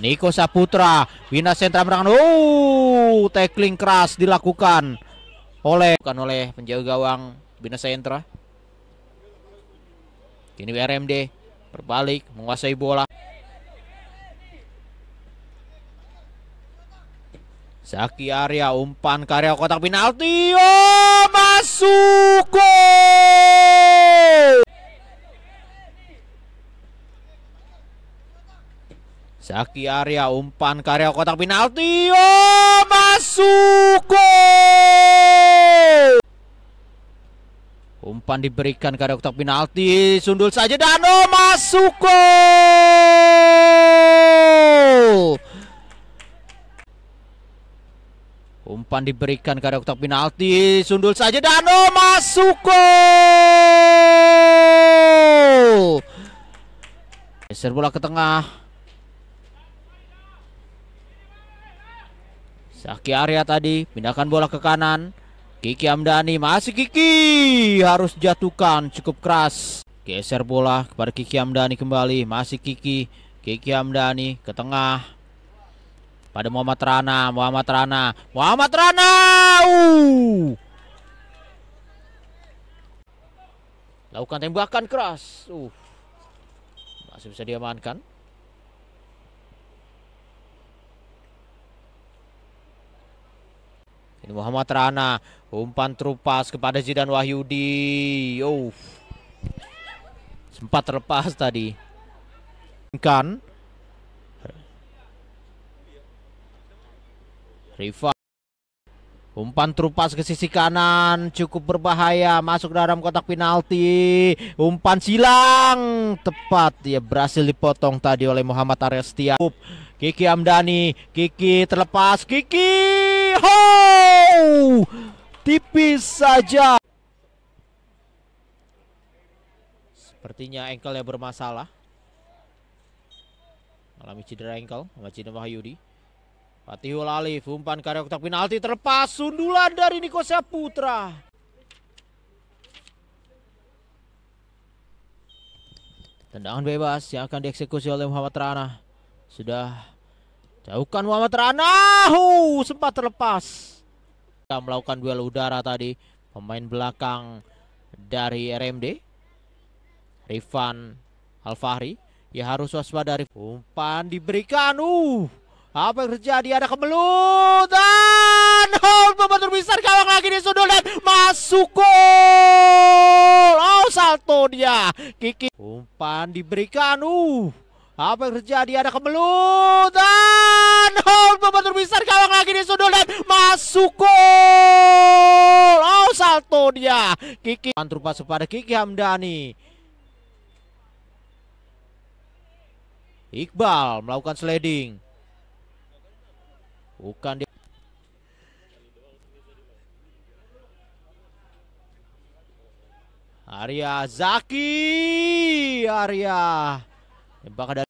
Niko Saputra, Pindah sentra merangan. Oh, tackling keras dilakukan oleh bukan oleh penjaga gawang Bina Sentra. Kini RMD berbalik menguasai bola. Saki Arya umpan karya kotak penalti. Oh, masuk gol! Zaki Arya umpan karya kotak penalti. Oh, masuk gol. Umpan diberikan karya kotak penalti, sundul saja dan oh masuk gol. Umpan diberikan karya kotak penalti, sundul saja dan oh masuk gol. Geser bola ke tengah. Saki Arya tadi pindahkan bola ke kanan. Kiki Amdani masih Kiki harus jatuhkan cukup keras. Geser bola kepada Kiki Amdani kembali masih Kiki. Kiki Amdani ke tengah. Pada Muhammad Rana, Muhammad Rana, Muhammad Rana. Uh. Lakukan tembakan keras. Uh. Masih bisa diamankan. Ini Muhammad Rana umpan terupas kepada Zidan Wahyudi. Oh. Sempat terlepas tadi. Kan Riva Umpan terupas ke sisi kanan cukup berbahaya masuk dalam kotak penalti. Umpan silang tepat dia berhasil dipotong tadi oleh Muhammad Arestia. Kiki Amdani, Kiki terlepas, Kiki. Wow, tipis saja. Sepertinya engkel yang bermasalah. Alami cedera engkel Majid Wahyudi. Fatihul Alif umpan karya kotak penalti terlepas sundulan dari Niko Saputra. Tendangan bebas yang akan dieksekusi oleh Muhammad Rana. Sudah jauhkan Muhammad Rana. Uh, sempat terlepas. Mereka melakukan duel udara tadi. Pemain belakang dari RMD. Rifan Alfahri. Ya harus waspada Umpan diberikan. Uh, apa yang terjadi? Ada kemelut. Dan pemain terbesar besar lagi di sudut dan masuk gol. Oh, salto dia. Kiki. Umpan diberikan. Uh, apa yang terjadi? Ada kemelutan. Hold membentur terbesar gawang lagi di sudut dan masuk gol. Oh salto dia. Kiki antur kepada Kiki Hamdani. Iqbal melakukan sliding. Bukan dia Arya Zaki Arya tembakan dari